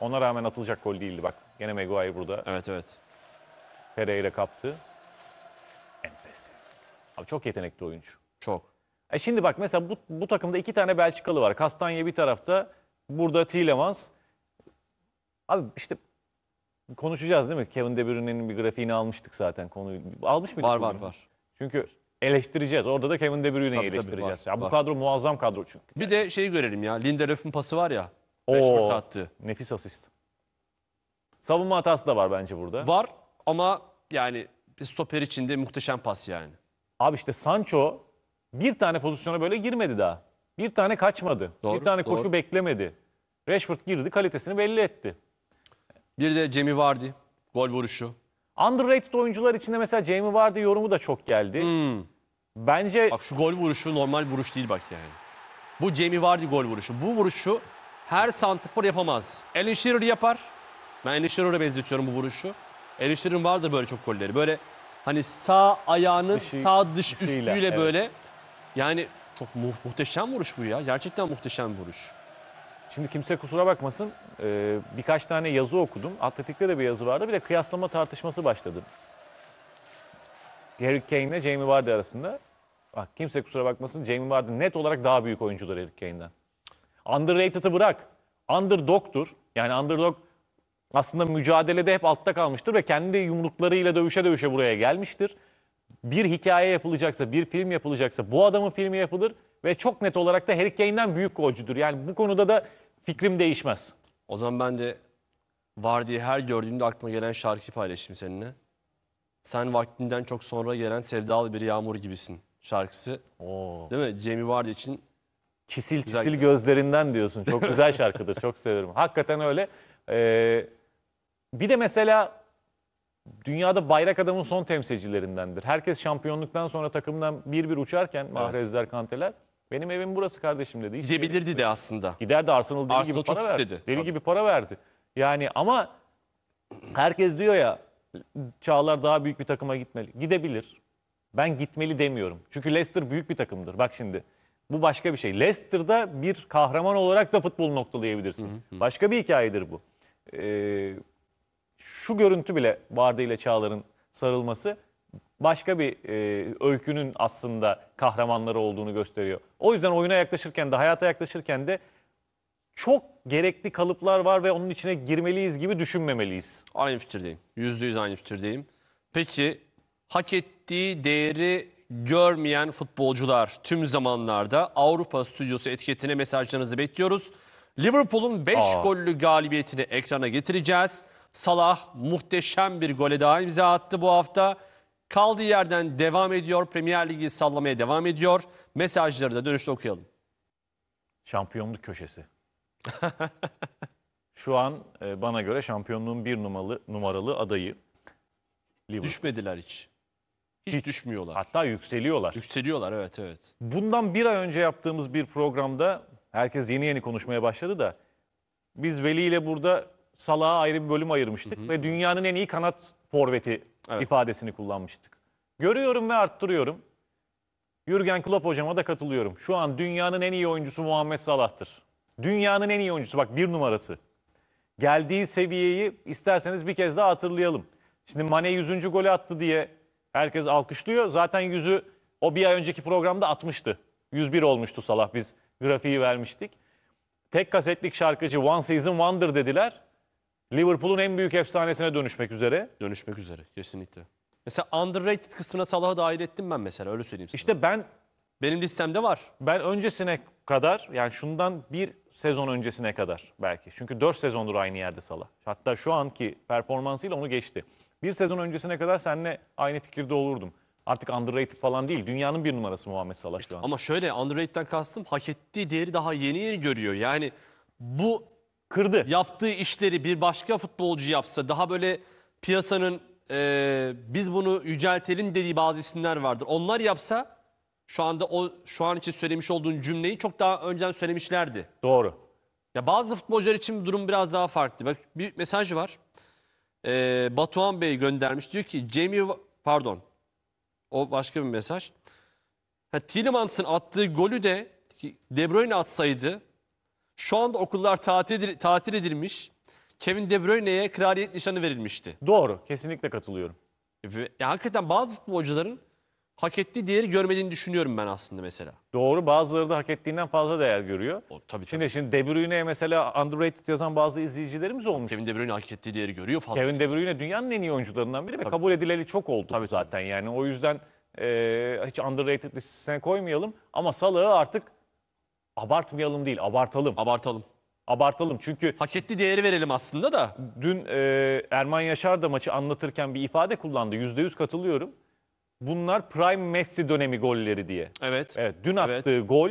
ona rağmen atılacak gol değildi bak. Gene Maguire burada. Evet evet. Pereira kaptı. Enpes. Abi çok yetenekli oyuncu. Çok. E şimdi bak mesela bu, bu takımda iki tane Belçikalı var. Kastanya bir tarafta, burada Tielemans. Abi işte konuşacağız değil mi? Kevin De Bruyne'nin bir grafiğini almıştık zaten konuyu. Almış mıydık? Var var var. Çünkü eleştireceğiz. Orada da Kevin De Bruyne'yi eleştireceğiz. Tabii, var, ya bu var. kadro muazzam kadro çünkü. Bir yani. de şeyi görelim ya. Lindelöf'ün pası var ya. Oo, attı. Nefis asist. Savunma hatası da var bence burada. Var ama yani bir stoper içinde muhteşem pas yani. Abi işte Sancho bir tane pozisyona böyle girmedi daha. Bir tane kaçmadı. Doğru, bir tane doğru. koşu beklemedi. Rashford girdi kalitesini belli etti. Bir de Jamie Vardy gol vuruşu. Underrated oyuncular içinde mesela Jamie Vardy yorumu da çok geldi. Hmm. Bence... Bak şu gol vuruşu normal vuruş değil bak yani. Bu Jamie Vardy gol vuruşu. Bu vuruşu her santifor yapamaz. Alan Shearer yapar. Ben Alan Shearer'a benzetiyorum bu vuruşu. Alan Shearer'ın vardır böyle çok golleri. Böyle hani sağ ayağının Dışı, sağ dış dışıyla, üstüyle evet. böyle yani çok mu muhteşem vuruş bu ya. Gerçekten muhteşem vuruş. Şimdi kimse kusura bakmasın. Ee, birkaç tane yazı okudum. Atletik'te de bir yazı vardı. Bir de kıyaslama tartışması başladı. Harry Kane ile Jamie Vardy arasında. Bak kimse kusura bakmasın. Jamie Vardy net olarak daha büyük oyuncudur Harry Kane'den. Underrated'ı bırak. Underdog'tur. Yani underdog aslında mücadelede hep altta kalmıştır ve kendi yumruklarıyla dövüşe dövüşe buraya gelmiştir bir hikaye yapılacaksa, bir film yapılacaksa bu adamın filmi yapılır ve çok net olarak da Harry Kane'den büyük golcüdür. Yani bu konuda da fikrim değişmez. O zaman ben de var diye her gördüğümde aklıma gelen şarkıyı paylaştım seninle. Sen vaktinden çok sonra gelen sevdalı bir yağmur gibisin şarkısı. Oo. Değil mi? Jamie Vardy için Çisil çisil güzel. gözlerinden diyorsun. Çok güzel şarkıdır. çok severim. Hakikaten öyle. Ee, bir de mesela dünyada bayrak adamın son temsilcilerindendir. Herkes şampiyonluktan sonra takımdan bir bir uçarken Mahrezler, Kanteler benim evim burası kardeşim dedi. Hiç Gidebilirdi de aslında. Giderdi Arsenal deli Arsenal gibi çok para istedi. verdi. Deli Tabii. gibi para verdi. Yani ama herkes diyor ya Çağlar daha büyük bir takıma gitmeli. Gidebilir. Ben gitmeli demiyorum. Çünkü Leicester büyük bir takımdır. Bak şimdi bu başka bir şey. Leicester'da bir kahraman olarak da futbol noktalayabilirsin. Hı hı. Başka bir hikayedir bu. Ee, şu görüntü bile Vardı ile Çağlar'ın sarılması başka bir e, öykünün aslında kahramanları olduğunu gösteriyor. O yüzden oyuna yaklaşırken de hayata yaklaşırken de çok gerekli kalıplar var ve onun içine girmeliyiz gibi düşünmemeliyiz. Aynı fikirdeyim. Yüzde yüz aynı fikirdeyim. Peki hak ettiği değeri görmeyen futbolcular tüm zamanlarda Avrupa Stüdyosu etiketine mesajlarınızı bekliyoruz. Liverpool'un 5 gollü galibiyetini ekrana getireceğiz. Salah muhteşem bir gole daha imza attı bu hafta. Kaldığı yerden devam ediyor. Premier Ligi sallamaya devam ediyor. Mesajları da dönüşte okuyalım. Şampiyonluk köşesi. Şu an e, bana göre şampiyonluğun bir numaralı, numaralı adayı Liverpool. Düşmediler hiç. hiç. Hiç düşmüyorlar. Hatta yükseliyorlar. Yükseliyorlar evet evet. Bundan bir ay önce yaptığımız bir programda herkes yeni yeni konuşmaya başladı da biz Veli ile burada Salah'a ayrı bir bölüm ayırmıştık hı hı. ve dünyanın en iyi kanat forveti evet. ifadesini kullanmıştık. Görüyorum ve arttırıyorum. Jürgen Klopp hocama da katılıyorum. Şu an dünyanın en iyi oyuncusu Muhammed Salah'tır. Dünyanın en iyi oyuncusu bak bir numarası. Geldiği seviyeyi isterseniz bir kez daha hatırlayalım. Şimdi Mane 100. golü attı diye herkes alkışlıyor. Zaten yüzü o bir ay önceki programda atmıştı. 101 olmuştu Salah biz grafiği vermiştik. Tek kasetlik şarkıcı One Season Wonder dediler. Liverpool'un en büyük efsanesine dönüşmek üzere. Dönüşmek üzere kesinlikle. Mesela underrated kısmına salahı dahil ettim ben mesela öyle söyleyeyim sana. İşte ben benim listemde var. Ben öncesine kadar yani şundan bir sezon öncesine kadar belki. Çünkü 4 sezondur aynı yerde Salah. Hatta şu anki performansıyla onu geçti. Bir sezon öncesine kadar seninle aynı fikirde olurdum. Artık underrated falan değil. Dünyanın bir numarası Muhammed Salah şu an. Ama şöyle underrated'den kastım hak ettiği değeri daha yeni yeni görüyor. Yani bu Kırdı. yaptığı işleri bir başka futbolcu yapsa daha böyle piyasanın e, biz bunu yüceltelim dediği bazı isimler vardır. Onlar yapsa şu anda o şu an için söylemiş olduğun cümleyi çok daha önceden söylemişlerdi. Doğru. Ya bazı futbolcular için durum biraz daha farklı. Bak bir mesaj var. Ee, Batuhan Bey göndermiş. Diyor ki Jamie pardon. O başka bir mesaj. Ha, Tielemans'ın attığı golü de ki De Bruyne atsaydı şu anda okullar tatil, edilmiş. Kevin De Bruyne'ye kraliyet nişanı verilmişti. Doğru. Kesinlikle katılıyorum. Ve, ya hakikaten bazı futbolcuların hak ettiği değeri görmediğini düşünüyorum ben aslında mesela. Doğru. Bazıları da hak ettiğinden fazla değer görüyor. O, tabii tabii. Şimdi şimdi De Bruyne'ye mesela underrated yazan bazı izleyicilerimiz olmuş. Kevin De Bruyne hak ettiği değeri görüyor fazla. Kevin De Bruyne dünyanın en iyi oyuncularından biri ve Tabii. kabul edileli çok oldu Tabii, zaten yani. O yüzden e, hiç underrated listesine koymayalım ama Salah'ı artık abartmayalım değil, abartalım. Abartalım. Abartalım çünkü Hak etti değeri verelim aslında da. dün e, Erman Yaşar da maçı anlatırken bir ifade kullandı. Yüzde yüz katılıyorum. Bunlar prime Messi dönemi golleri diye. Evet. Evet, dün Evet. attığı gol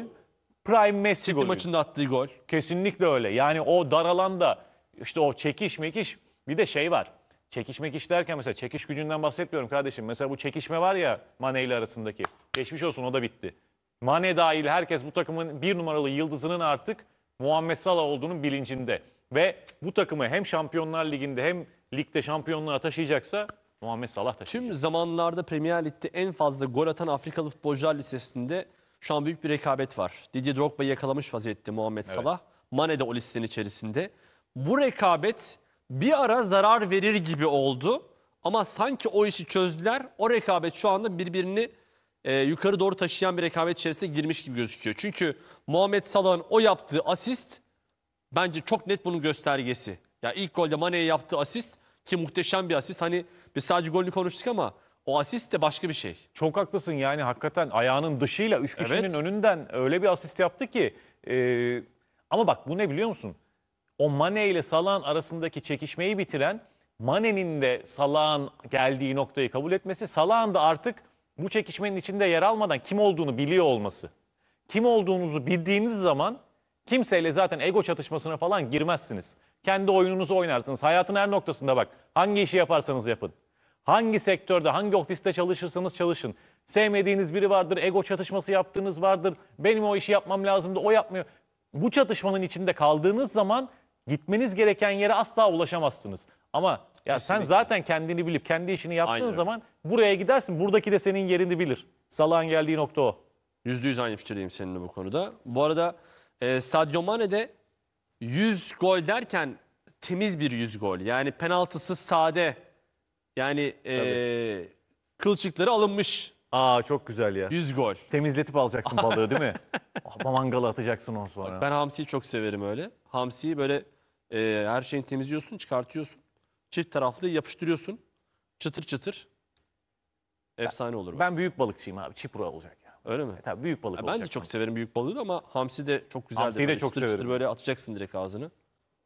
prime Messi City golü. maçında attığı gol. Kesinlikle öyle. Yani o dar alanda işte o çekiş mekiş bir de şey var. Çekiş mekiş derken mesela çekiş gücünden bahsetmiyorum kardeşim. Mesela bu çekişme var ya Mane ile arasındaki. Geçmiş olsun o da bitti. Mane dahil herkes bu takımın bir numaralı yıldızının artık Muhammed Salah olduğunun bilincinde. Ve bu takımı hem Şampiyonlar Ligi'nde hem ligde şampiyonluğa taşıyacaksa Muhammed Salah taşıyacak. Tüm zamanlarda Premier Lig'de en fazla gol atan Afrikalı futbolcular listesinde şu an büyük bir rekabet var. Didier Drogba yakalamış vaziyette Muhammed evet. Salah. Mane de o listenin içerisinde. Bu rekabet bir ara zarar verir gibi oldu. Ama sanki o işi çözdüler. O rekabet şu anda birbirini e, yukarı doğru taşıyan bir rekabet içerisine girmiş gibi gözüküyor. Çünkü Muhammed Salah'ın o yaptığı asist bence çok net bunun göstergesi. Ya ilk golde Mane'ye yaptığı asist ki muhteşem bir asist. Hani biz sadece golünü konuştuk ama o asist de başka bir şey. Çok haklısın yani hakikaten ayağının dışıyla 3 kişinin evet. önünden öyle bir asist yaptı ki. E, ama bak bu ne biliyor musun? O Mane ile Salah'ın arasındaki çekişmeyi bitiren Mane'nin de Salah'ın geldiği noktayı kabul etmesi. Salah'ın da artık bu çekişmenin içinde yer almadan kim olduğunu biliyor olması. Kim olduğunuzu bildiğiniz zaman kimseyle zaten ego çatışmasına falan girmezsiniz. Kendi oyununuzu oynarsınız. Hayatın her noktasında bak hangi işi yaparsanız yapın. Hangi sektörde, hangi ofiste çalışırsanız çalışın. Sevmediğiniz biri vardır, ego çatışması yaptığınız vardır. Benim o işi yapmam lazımdı, o yapmıyor. Bu çatışmanın içinde kaldığınız zaman gitmeniz gereken yere asla ulaşamazsınız. Ama ya sen zaten kendini bilip kendi işini yaptığın Aynen öyle. zaman buraya gidersin. Buradaki de senin yerini bilir. Salağın geldiği nokta o. Yüzde yüz aynı fikirdeyim seninle bu konuda. Bu arada e, Sadio Mane de 100 gol derken temiz bir 100 gol. Yani penaltısız sade. Yani e, kılçıkları alınmış Aa çok güzel ya. 100 gol. Temizletip alacaksın balığı değil mi? Ah, Mangala atacaksın onu sonra. Ben hamsiyi çok severim öyle. Hamsiyi böyle e, her şeyini temizliyorsun, çıkartıyorsun. Çift taraflı yapıştırıyorsun. Çıtır çıtır. Efsane olur. bak. Ben büyük balıkçıyım abi. Çipura olacak ya. Öyle mi? E, tabii büyük balık Ya olacak. ben de çok bana. severim büyük balığı ama hamsi de çok güzel. Hamsiyi de çok çıtır çıtır böyle atacaksın direkt ağzını.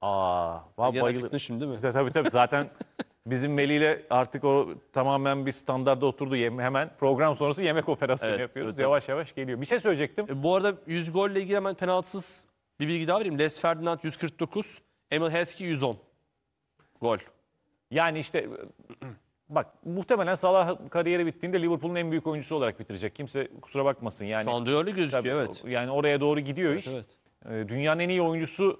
Aa, vallahi Yer bayılırım. acıktın şimdi mi? Tabii tabii zaten bizim Meli ile artık o tamamen bir standarda oturdu. Yem- Hemen program sonrası yemek operasyonu Evet, yapıyoruz. evet, yavaş yavaş geliyor. Bir şey söyleyecektim. E, bu arada 100 golle ilgili hemen penaltısız bir bilgi daha vereyim. Les Ferdinand 149, Emil Heskey 110. Gol. Yani işte bak muhtemelen Salah kariyeri bittiğinde Liverpool'un en büyük oyuncusu olarak bitirecek. Kimse kusura bakmasın yani. Şu anda öyle gözüküyor evet. Yani oraya doğru gidiyor iş. Evet, ee, Dünyanın en iyi oyuncusu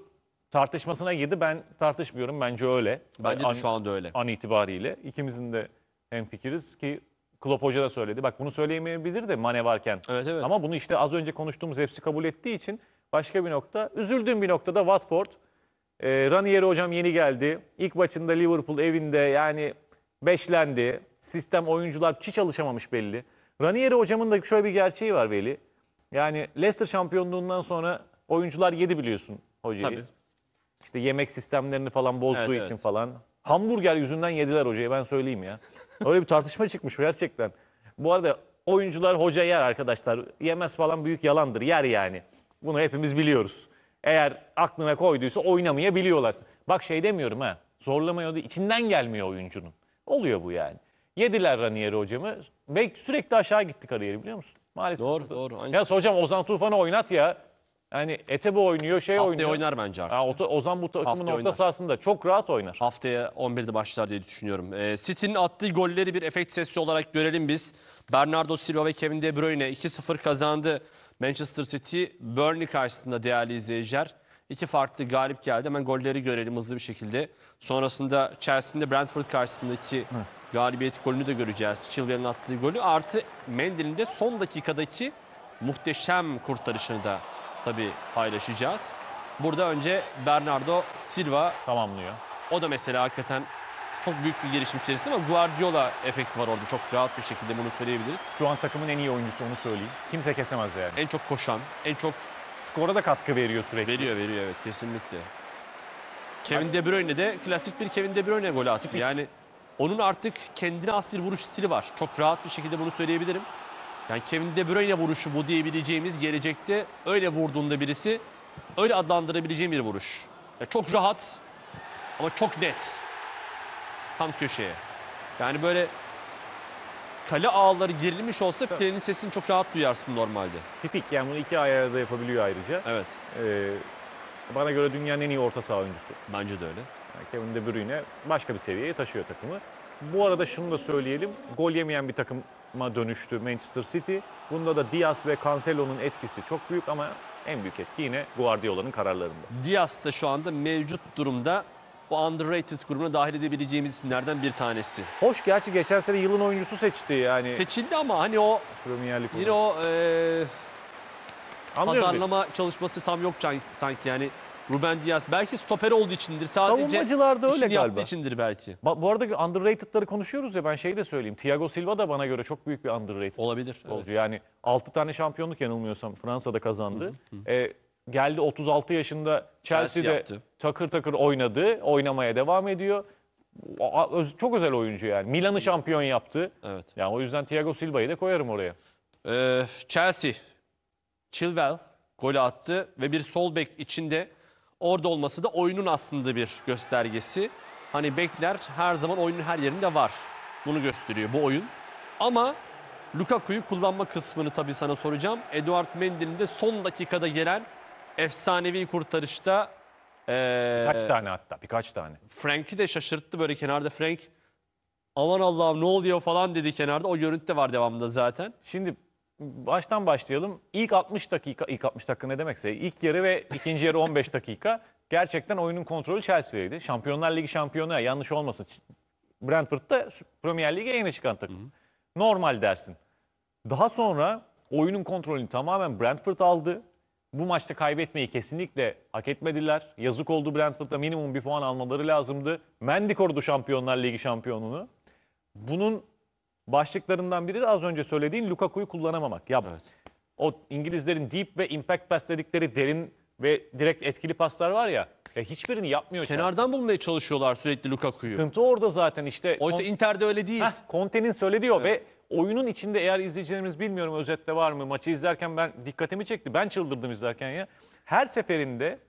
tartışmasına girdi. Ben tartışmıyorum. Bence öyle. Bence an, de şu anda öyle. An itibariyle. ikimizin de hem fikiriz ki Klopp Hoca da söyledi. Bak bunu söyleyemeyebilir de Mane varken. Evet, evet. Ama bunu işte az önce konuştuğumuz hepsi kabul ettiği için başka bir nokta. Üzüldüğüm bir noktada Watford e, Ranieri hocam yeni geldi. İlk maçında Liverpool evinde yani beşlendi. Sistem oyuncular hiç çalışamamış belli. Ranieri hocamın da şöyle bir gerçeği var belli. Yani Leicester şampiyonluğundan sonra oyuncular yedi biliyorsun hocayı. Tabii. İşte yemek sistemlerini falan bozduğu evet, için evet. falan. Hamburger yüzünden yediler hocayı ben söyleyeyim ya. Öyle bir tartışma çıkmış gerçekten. Bu arada oyuncular hoca yer arkadaşlar. Yemez falan büyük yalandır. Yer yani. Bunu hepimiz biliyoruz. Eğer aklına koyduysa oynamayabiliyorlar. Bak şey demiyorum ha. Zorlamıyor da içinden gelmiyor oyuncunun. Oluyor bu yani. Yediler Ranieri hocamı ve sürekli aşağı gitti kariyeri biliyor musun? Maalesef. Doğru doğru. Aynı. Ya hocam Ozan Tufan'ı oynat ya. Yani Etebe oynuyor, şey Haftaya oynuyor. oynar bence artık. Ha, Ota- Ozan bu takımın Haftaya orta sahasında çok rahat oynar. Haftaya 11'de başlar diye düşünüyorum. Ee, City'nin attığı golleri bir efekt sesi olarak görelim biz. Bernardo Silva ve Kevin De Bruyne 2-0 kazandı. Manchester City Burnley karşısında değerli izleyiciler. İki farklı galip geldi. Hemen golleri görelim hızlı bir şekilde. Sonrasında Chelsea'nin Brentford karşısındaki galibiyet golünü de göreceğiz. Chilwell'in attığı golü. Artı Mendel'in de son dakikadaki muhteşem kurtarışını da tabii paylaşacağız. Burada önce Bernardo Silva tamamlıyor. O da mesela hakikaten çok büyük bir gelişim içerisinde ama Guardiola efekti var orada. Çok rahat bir şekilde bunu söyleyebiliriz. Şu an takımın en iyi oyuncusu onu söyleyeyim. Kimse kesemez yani. En çok koşan, en çok... Skora da katkı veriyor sürekli. Veriyor veriyor evet kesinlikle. Kevin De Bruyne de klasik bir Kevin De Bruyne golü atıp Yani onun artık kendine az bir vuruş stili var. Çok rahat bir şekilde bunu söyleyebilirim. Yani Kevin De Bruyne vuruşu bu diyebileceğimiz gelecekte öyle vurduğunda birisi öyle adlandırabileceğim bir vuruş. Yani çok rahat ama çok net. Tam köşeye. Yani böyle kale ağları gerilmiş olsa filenin sesini çok rahat duyarsın normalde. Tipik yani bunu iki ayarda yapabiliyor ayrıca. Evet. Ee, bana göre dünyanın en iyi orta saha oyuncusu. Bence de öyle. Yani Kevin De Bruyne başka bir seviyeye taşıyor takımı. Bu arada şunu da söyleyelim. Gol yemeyen bir takıma dönüştü Manchester City. Bunda da Diaz ve Cancelo'nun etkisi çok büyük ama en büyük etki yine Guardiola'nın kararlarında. Diaz da şu anda mevcut durumda o underrated grubuna dahil edebileceğimiz isimlerden bir tanesi. Hoş gerçi geçen sene yılın oyuncusu seçti yani. Seçildi ama hani o Premier yine olarak. o e, Anlıyorum beni. pazarlama çalışması tam yok sanki yani. Ruben Diaz belki stoper olduğu içindir. Sadece Savunmacılarda öyle işini galiba. yaptığı içindir belki. Ba- Bu arada underrated'ları konuşuyoruz ya ben şeyi de söyleyeyim. Thiago Silva da bana göre çok büyük bir underrated Olabilir. evet. Yani 6 tane şampiyonluk yanılmıyorsam Fransa'da kazandı. E, geldi 36 yaşında Chelsea'de Chelsea takır takır oynadı. Oynamaya devam ediyor. Çok özel oyuncu yani. Milan'ı şampiyon yaptı. Evet. Yani o yüzden Thiago Silva'yı da koyarım oraya. Ee, Chelsea, Chilwell golü attı ve bir sol bek içinde orada olması da oyunun aslında bir göstergesi. Hani bekler her zaman oyunun her yerinde var. Bunu gösteriyor bu oyun. Ama Lukaku'yu kullanma kısmını tabii sana soracağım. Eduard Mendy'nin de son dakikada gelen efsanevi kurtarışta ee, Birkaç tane hatta birkaç tane. Frank'i de şaşırttı böyle kenarda Frank aman Allah'ım ne oluyor falan dedi kenarda. O görüntü de var devamında zaten. Şimdi baştan başlayalım. İlk 60 dakika, ilk 60 dakika ne demekse ilk yarı ve ikinci yarı 15 dakika gerçekten oyunun kontrolü Chelsea'deydi. Şampiyonlar Ligi şampiyonu ya, yanlış olmasın. Brentford da Premier Lig'e yeni çıkan takım. Hı hı. Normal dersin. Daha sonra oyunun kontrolünü tamamen Brentford aldı bu maçta kaybetmeyi kesinlikle hak etmediler. Yazık oldu Brentford'a minimum bir puan almaları lazımdı. Mendy korudu Şampiyonlar Ligi şampiyonunu. Bunun başlıklarından biri de az önce söylediğin Lukaku'yu kullanamamak. Ya evet. o İngilizlerin deep ve impact pass dedikleri derin ve direkt etkili paslar var ya. ya e, hiçbirini yapmıyor. Kenardan Chelsea. bulmaya çalışıyorlar sürekli Lukaku'yu. Sıkıntı orada zaten işte. Oysa Kont Inter'de öyle değil. Conte'nin söylediği o evet. ve oyunun içinde eğer izleyicilerimiz bilmiyorum özette var mı maçı izlerken ben dikkatimi çekti. Ben çıldırdım izlerken ya. Her seferinde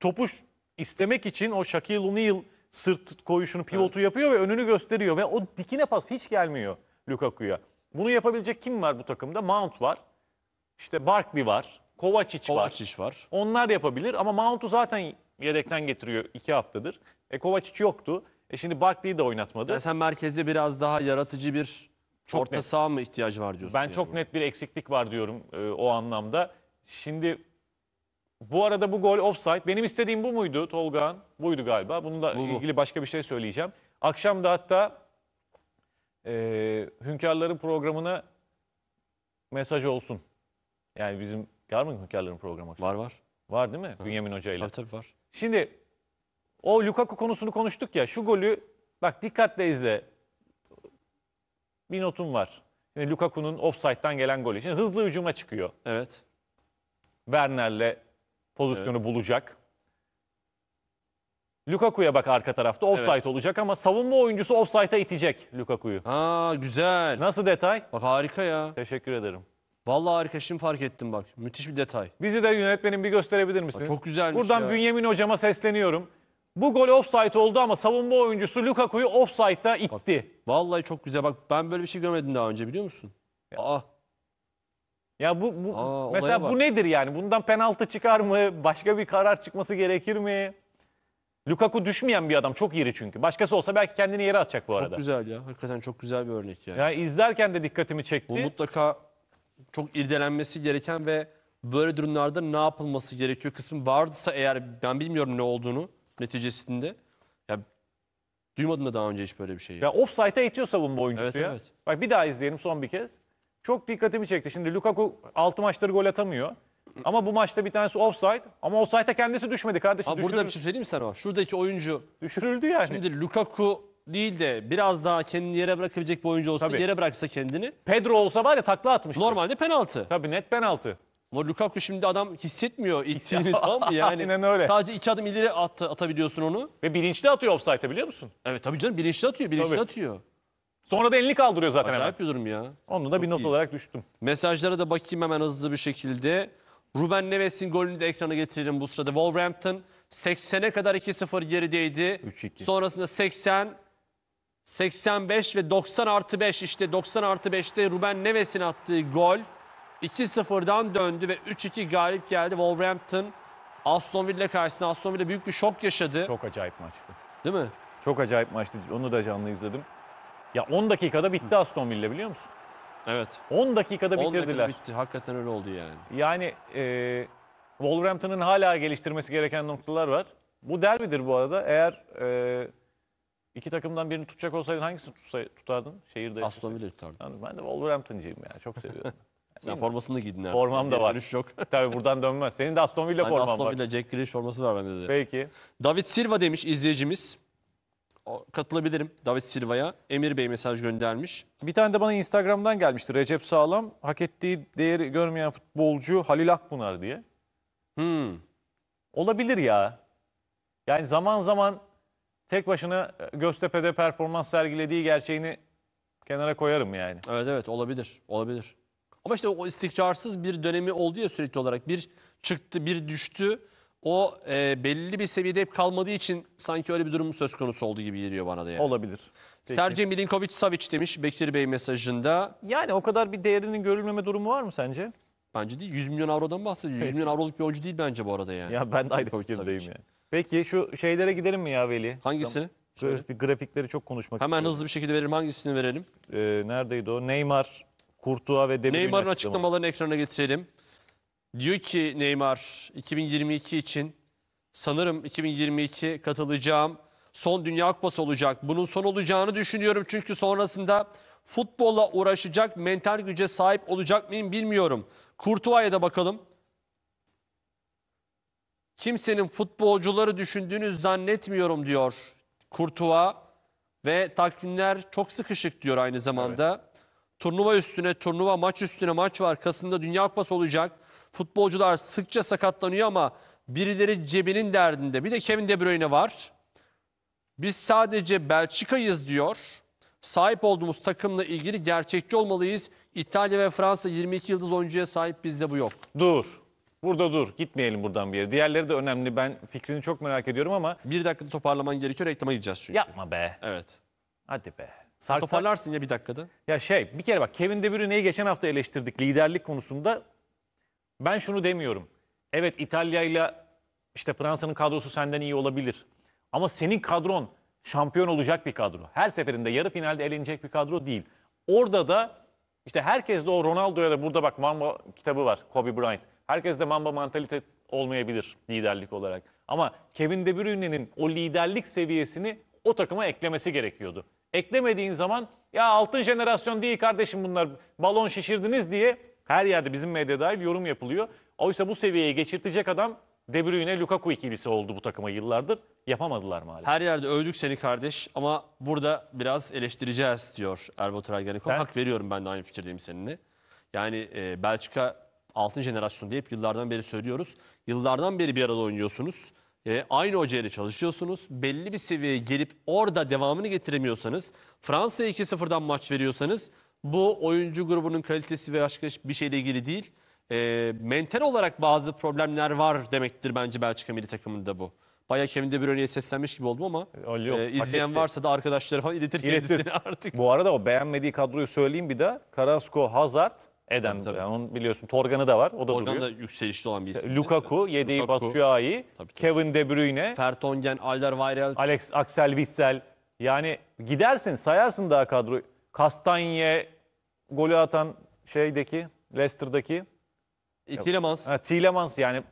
topuş istemek için o Shaquille O'Neal sırt koyuşunu pivotu yapıyor ve önünü gösteriyor ve o dikine pas hiç gelmiyor Lukaku'ya. Bunu yapabilecek kim var bu takımda? Mount var. İşte Barkley var. Kovacic, Kovacic var. var. Onlar yapabilir ama Mount'u zaten yedekten getiriyor iki haftadır. E Kovacic yoktu. E şimdi Barkley'i de oynatmadı. Yani sen merkezde biraz daha yaratıcı bir çok Orta net. saha mı ihtiyacı var diyorsun? Ben çok net bir eksiklik var diyorum e, o anlamda. Şimdi bu arada bu gol offside. Benim istediğim bu muydu Tolga'nın? Buydu galiba. Bununla bu, bu. ilgili başka bir şey söyleyeceğim. Akşam da hatta e, Hünkarların programına mesaj olsun. Yani bizim var mı Hünkarların programı? Akşam? Var var. Var değil mi? Ha. Bünyamin Hoca ile. Tabii tabii var. Şimdi o Lukaku konusunu konuştuk ya. Şu golü bak dikkatle izle bir notum var. Şimdi Lukaku'nun offside'dan gelen golü. Şimdi hızlı hücuma çıkıyor. Evet. Werner'le pozisyonu bulacak. Lukaku'ya bak arka tarafta offside Evet. olacak ama savunma oyuncusu offside'a itecek Lukaku'yu. Ha güzel. Nasıl detay? Bak harika ya. Teşekkür ederim. Vallahi harika şimdi fark ettim bak. Müthiş bir detay. Bizi de yönetmenim bir gösterebilir misiniz? Aa, çok güzelmiş Buradan ya. Bünyamin hocama sesleniyorum. Bu gol offside oldu ama savunma oyuncusu Lukaku'yu offside'da itti. Bak, vallahi çok güzel. Bak ben böyle bir şey görmedim daha önce biliyor musun? Ya. Aa. Ya bu, bu Aa, mesela bu nedir yani? Bundan penaltı çıkar mı? Başka bir karar çıkması gerekir mi? Lukaku düşmeyen bir adam. Çok iri çünkü. Başkası olsa belki kendini yere atacak bu çok arada. Çok güzel ya. Hakikaten çok güzel bir örnek yani. Yani izlerken de dikkatimi çekti. Bu mutlaka çok irdelenmesi gereken ve böyle durumlarda ne yapılması gerekiyor kısmı vardıysa eğer ben bilmiyorum ne olduğunu neticesinde ya duymadım da daha önce hiç böyle bir şeyi. Ya offside'e itiyor savunma oyuncusu Evet, ya. evet. Bak bir daha izleyelim son bir kez. Çok dikkatimi çekti. Şimdi Lukaku 6 maçtır gol atamıyor. Ama bu maçta bir tanesi offside. Ama offside'e kendisi düşmedi kardeşim. Abi burada bir şey söyleyeyim mi sana? Şuradaki oyuncu Düşürüldü yani. şimdi Lukaku değil de biraz daha kendini yere bırakabilecek bir oyuncu olsa Tabii. yere bıraksa kendini Pedro olsa var ya takla atmış. normalde penaltı. Tabii net penaltı. Ama Lukaku şimdi adam hissetmiyor eksiğini tamam mı? Yani Aynen öyle. sadece iki adım ileri at, atabiliyorsun onu. Ve bilinçli atıyor offside'e biliyor musun? Evet tabii canım bilinçli atıyor, bilinçli Tabii. atıyor. Sonra da elini kaldırıyor zaten hemen. Acayip bir durum ya. Onu da bir not iyi. olarak düştüm. Mesajlara da bakayım hemen hızlı bir şekilde. Ruben Neves'in golünü de ekrana getirelim bu sırada. Wolverhampton 80'e kadar 2-0 gerideydi. 3-2. Sonrasında 80, 85 ve 90 artı 5 işte 90 artı 5'te Ruben Neves'in attığı gol. 2-0'dan döndü ve 3-2 galip geldi Wolverhampton. Aston Villa karşısında Aston Villa büyük bir şok yaşadı. Çok acayip maçtı. Değil mi? Çok acayip maçtı. Onu da canlı izledim. Ya 10 dakikada bitti Aston Villa biliyor musun? Evet. 10 dakikada 10 bitirdiler. dakikada bitti. Hakikaten öyle oldu yani. Yani e, Wolverhampton'ın hala geliştirmesi gereken noktalar var. Bu derbidir bu arada. Eğer e, iki takımdan birini tutacak olsaydın hangisini tutsay, tutardın? Şehirde. Aston Villa tutardım. Yani ben de Wolverhampton'cıyım yani. Çok seviyorum. Sen formasını giydin herhalde. Formam da var. Dönüş yok. Tabii buradan dönmez. Senin de Aston Villa Ben forman Aston Villa Jack Grealish forması var bende de. Peki. David Silva demiş izleyicimiz. Katılabilirim David Silva'ya. Emir Bey mesaj göndermiş. Bir tane de bana Instagram'dan gelmişti. Recep Sağlam hak ettiği değeri görmeyen futbolcu Halil Akbunar diye. Hmm. Olabilir ya. Yani zaman zaman tek başına e, Göztepe'de performans sergilediği gerçeğini kenara koyarım yani. Evet evet olabilir. Olabilir. Ama işte o istikrarsız bir dönemi oldu ya sürekli olarak. Bir çıktı, bir düştü. O e, belli bir seviyede hep kalmadığı için sanki öyle bir durum söz konusu olduğu gibi geliyor bana da yani. Olabilir. Peki. Serce Milinkovic Savic demiş Bekir Bey mesajında. Yani o kadar bir değerinin görülmeme durumu var mı sence? Bence değil. 100 milyon avrodan bahsediyor. 100 milyon avroluk bir oyuncu değil bence bu arada yani. Ya ben de aynı fikirdeyim ya. Peki şu şeylere gidelim mi ya Veli? Hangisi? Tamam. Grafik, grafikleri çok konuşmak Hemen istiyorum. hızlı bir şekilde verelim. Hangisini verelim? Ee, neredeydi o? Neymar Kurtuğa ve Demir'in Neymar'ın açıklamalarını ekrana getirelim. Diyor ki Neymar 2022 için sanırım 2022 katılacağım son Dünya Kupası olacak. Bunun son olacağını düşünüyorum çünkü sonrasında futbolla uğraşacak mental güce sahip olacak mıyım bilmiyorum. Kurtuva'ya da bakalım. Kimsenin futbolcuları düşündüğünü zannetmiyorum diyor Kurtuva ve takvimler çok sıkışık diyor aynı zamanda. Evet. Turnuva üstüne turnuva, maç üstüne maç var. Kasım'da Dünya Kupası olacak. Futbolcular sıkça sakatlanıyor ama birileri cebinin derdinde. Bir de Kevin De Bruyne var. Biz sadece Belçika'yız diyor. Sahip olduğumuz takımla ilgili gerçekçi olmalıyız. İtalya ve Fransa 22 yıldız oyuncuya sahip bizde bu yok. Dur. Burada dur. Gitmeyelim buradan bir yere. Diğerleri de önemli. Ben fikrini çok merak ediyorum ama... Bir dakika toparlaman gerekiyor. Reklama gideceğiz çünkü. Yapma be. Evet. Hadi be. Sark Toparlarsın ya bir dakikada. Ya şey bir kere bak Kevin De Bruyne'yi geçen hafta eleştirdik liderlik konusunda. Ben şunu demiyorum. Evet İtalya ile işte Fransa'nın kadrosu senden iyi olabilir. Ama senin kadron şampiyon olacak bir kadro. Her seferinde yarı finalde elenecek bir kadro değil. Orada da işte herkes de o Ronaldo'ya da burada bak Mamba kitabı var Kobe Bryant. Herkes de Mamba mantalite olmayabilir liderlik olarak. Ama Kevin De Bruyne'nin o liderlik seviyesini o takıma eklemesi gerekiyordu. Eklemediğin zaman ya altın jenerasyon değil kardeşim bunlar balon şişirdiniz diye her yerde bizim medya dahil yorum yapılıyor. Oysa bu seviyeye geçirtecek adam De Bruyne Lukaku ikilisi oldu bu takıma yıllardır. Yapamadılar maalesef. Her yerde övdük seni kardeş ama burada biraz eleştireceğiz diyor Erbatur Ergenekon. Hak veriyorum ben de aynı fikirdeyim seninle. Yani e, Belçika altın jenerasyon deyip yıllardan beri söylüyoruz. Yıllardan beri bir arada oynuyorsunuz e, aynı hocayla çalışıyorsunuz. Belli bir seviyeye gelip orada devamını getiremiyorsanız, Fransa'ya 2-0'dan maç veriyorsanız bu oyuncu grubunun kalitesi ve başka bir şeyle ilgili değil. E, mental olarak bazı problemler var demektir bence Belçika milli takımında bu. Baya Kevin De Bruyne'ye seslenmiş gibi oldum ama Öyle ee, yok, e, izleyen etti. varsa da arkadaşlara falan iletir, iletir. artık. Bu arada o beğenmediği kadroyu söyleyeyim bir de. Carrasco, Hazard, Eden tabii, tabii. Yani onun biliyorsun Torgan'ı da var. O da Torgan duruyor. da yükselişli olan bir isim. Lukaku, yedeği Lukaku. Batshuayi, Kevin De Bruyne, Fertongen, Alderweireld, Alex Axel Witsel. Yani gidersin, sayarsın daha kadroyu. Kastanye golü atan şeydeki Leicester'daki e, Tielemans. yani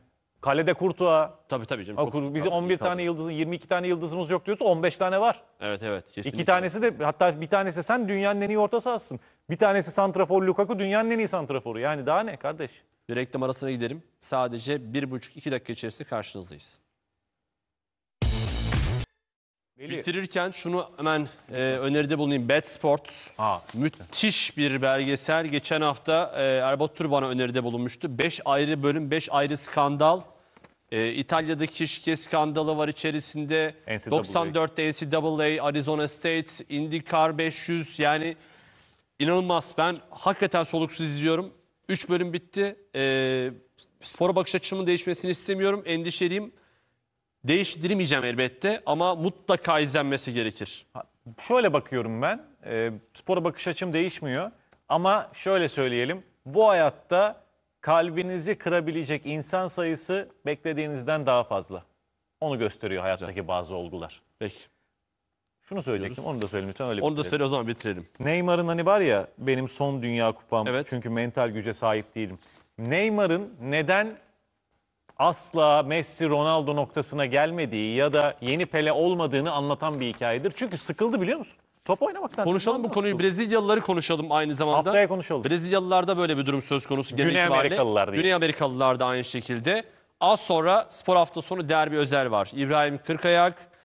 Kalede Kurtuğa. Tabii tabii canım. Çok, bizim tabii, 11 tabii. tane yıldızın 22 tane yıldızımız yok diyorsa 15 tane var. Evet evet. Kesinlikle. İki tanesi de hatta bir tanesi sen dünyanın en iyi orta sahasın. Bir tanesi santrafor Lukaku dünyanın en iyi santraforu. Yani daha ne kardeş? Bir reklam arasına gidelim. Sadece 1,5-2 dakika içerisinde karşınızdayız. Veli. Bitirirken şunu hemen e, öneride bulunayım. Bad Sports. Aa. Müthiş bir belgesel. Geçen hafta e, Erbat Tur bana öneride bulunmuştu. 5 ayrı bölüm, 5 ayrı skandal. E, İtalya'daki şike skandalı var içerisinde. NCAA. 94'te NCAA, Arizona State, IndyCar 500 yani inanılmaz. Ben hakikaten soluksuz izliyorum. 3 bölüm bitti. E, spora bakış açımın değişmesini istemiyorum. Endişeliyim. Değiştirmeyeceğim elbette ama mutlaka izlenmesi gerekir. Şöyle bakıyorum ben. E, spora bakış açım değişmiyor. Ama şöyle söyleyelim. Bu hayatta kalbinizi kırabilecek insan sayısı beklediğinizden daha fazla. Onu gösteriyor hayattaki Güzel. bazı olgular. Peki. Şunu söyleyecektim. Onu da söyleyeyim lütfen öyle Onu bitirelim. da söyle o zaman bitirelim. Neymar'ın hani var ya benim son dünya kupam. Evet. Çünkü mental güce sahip değilim. Neymar'ın neden asla Messi Ronaldo noktasına gelmediği ya da yeni Pele olmadığını anlatan bir hikayedir. Çünkü sıkıldı biliyor musun? Top oynamaktan. Konuşalım bu konuyu. Brezilyalıları konuşalım aynı zamanda. Haftaya konuşalım. Brezilyalılarda böyle bir durum söz konusu. Güney itibariyle. Amerikalılar değil. Güney Amerikalılar da aynı şekilde. Az sonra spor hafta sonu derbi özel var. İbrahim Kırkayak,